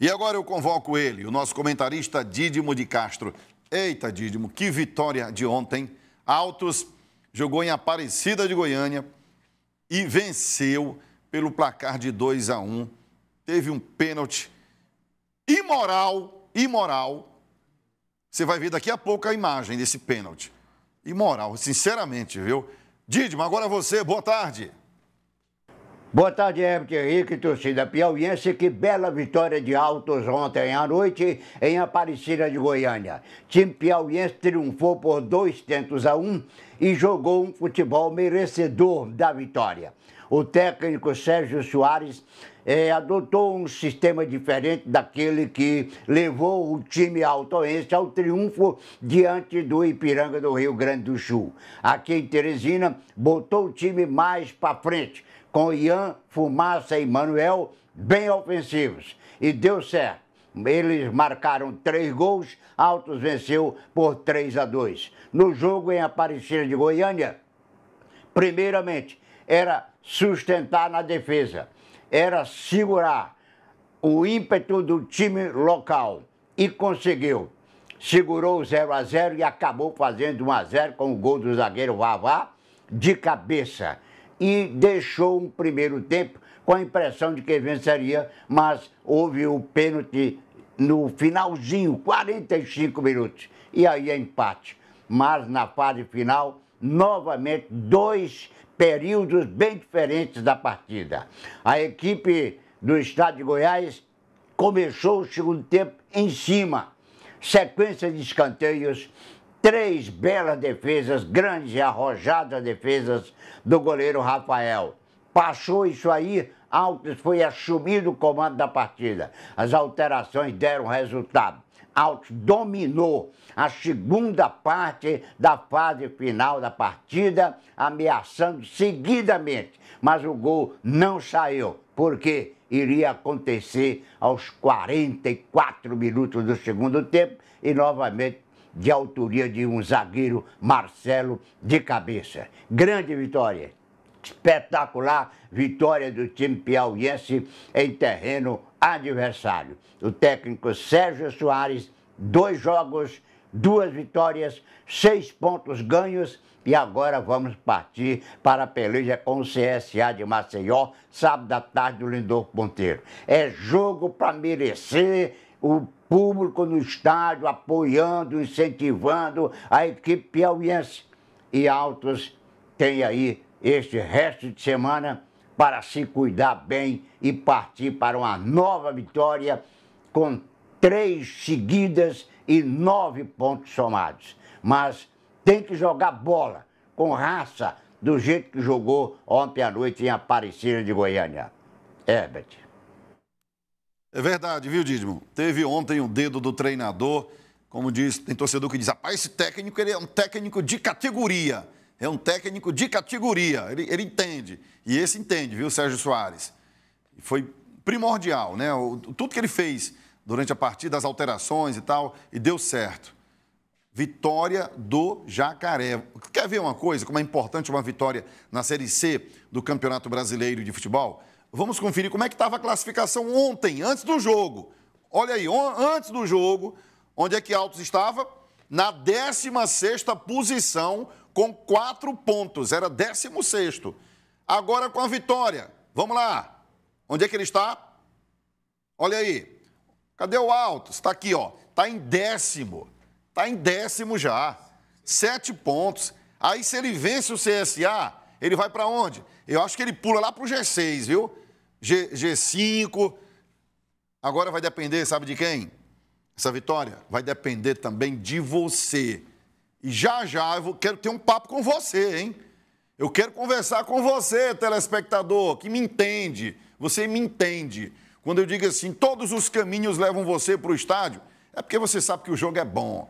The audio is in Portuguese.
E agora eu convoco ele, o nosso comentarista Didimo de Castro. Eita, Didimo, que vitória de ontem. Altos jogou em Aparecida de Goiânia e venceu pelo placar de 2 a 1. Teve um pênalti imoral, imoral. Você vai ver daqui a pouco a imagem desse pênalti. Imoral, sinceramente, viu? Didimo, agora você, boa tarde. Boa tarde, Herbert Henrique, torcida piauiense. Que bela vitória de altos ontem à noite em Aparecida de Goiânia. Time piauiense triunfou por dois tentos a um e jogou um futebol merecedor da vitória. O técnico Sérgio Soares é, adotou um sistema diferente daquele que levou o time altoense ao triunfo diante do Ipiranga do Rio Grande do Sul. Aqui em Teresina, botou o time mais para frente com Ian, Fumaça e Manuel bem ofensivos. E deu certo. Eles marcaram três gols, Altos venceu por 3 a 2. No jogo em Aparecida de Goiânia, primeiramente, era sustentar na defesa, era segurar o ímpeto do time local e conseguiu. Segurou 0 a 0 e acabou fazendo 1 a 0 com o gol do zagueiro Vavá de cabeça e deixou um primeiro tempo com a impressão de que venceria, mas houve o pênalti no finalzinho, 45 minutos, e aí é empate. Mas na fase final, novamente, dois períodos bem diferentes da partida. A equipe do estado de Goiás começou o segundo tempo em cima, sequência de escanteios, três belas defesas, grandes e arrojadas defesas do goleiro Rafael. Passou isso aí, Altos foi assumido o comando da partida. As alterações deram resultado. Altos dominou a segunda parte da fase final da partida, ameaçando seguidamente, mas o gol não saiu, porque iria acontecer aos 44 minutos do segundo tempo e novamente de autoria de um zagueiro Marcelo de cabeça. Grande vitória. Espetacular vitória do time piauiense em terreno adversário. O técnico Sérgio Soares, dois jogos, duas vitórias, seis pontos ganhos e agora vamos partir para a peleja com o CSA de Maceió, sábado à tarde do Lindor Ponteiro. É jogo para merecer o público no estádio, apoiando, incentivando a equipe piauiense. E Altos tem aí este resto de semana para se cuidar bem e partir para uma nova vitória com três seguidas e nove pontos somados. Mas tem que jogar bola com raça, do jeito que jogou ontem à noite em Aparecida de Goiânia. Herbert. É verdade, viu, Didmo? Teve ontem o dedo do treinador. Como diz, tem torcedor que diz: rapaz, esse técnico ele é um técnico de categoria. É um técnico de categoria. Ele, ele entende. E esse entende, viu, Sérgio Soares? Foi primordial, né? O, tudo que ele fez durante a partida, as alterações e tal, e deu certo. Vitória do Jacaré. Quer ver uma coisa, como é importante uma vitória na Série C do Campeonato Brasileiro de Futebol? Vamos conferir como é que estava a classificação ontem, antes do jogo. Olha aí, antes do jogo, onde é que Altos estava? Na 16ª posição, com 4 pontos. Era 16º. Agora com a vitória. Vamos lá. Onde é que ele está? Olha aí. Cadê o Altos? Está aqui, ó. Está em décimo. Está em décimo já. Sete pontos. Aí se ele vence o CSA, ele vai para onde? Eu acho que ele pula lá para o G6, viu? G, G5. Agora vai depender, sabe de quem? Essa vitória vai depender também de você. E já já eu quero ter um papo com você, hein? Eu quero conversar com você, telespectador, que me entende. Você me entende. Quando eu digo assim, todos os caminhos levam você para o estádio, é porque você sabe que o jogo é bom.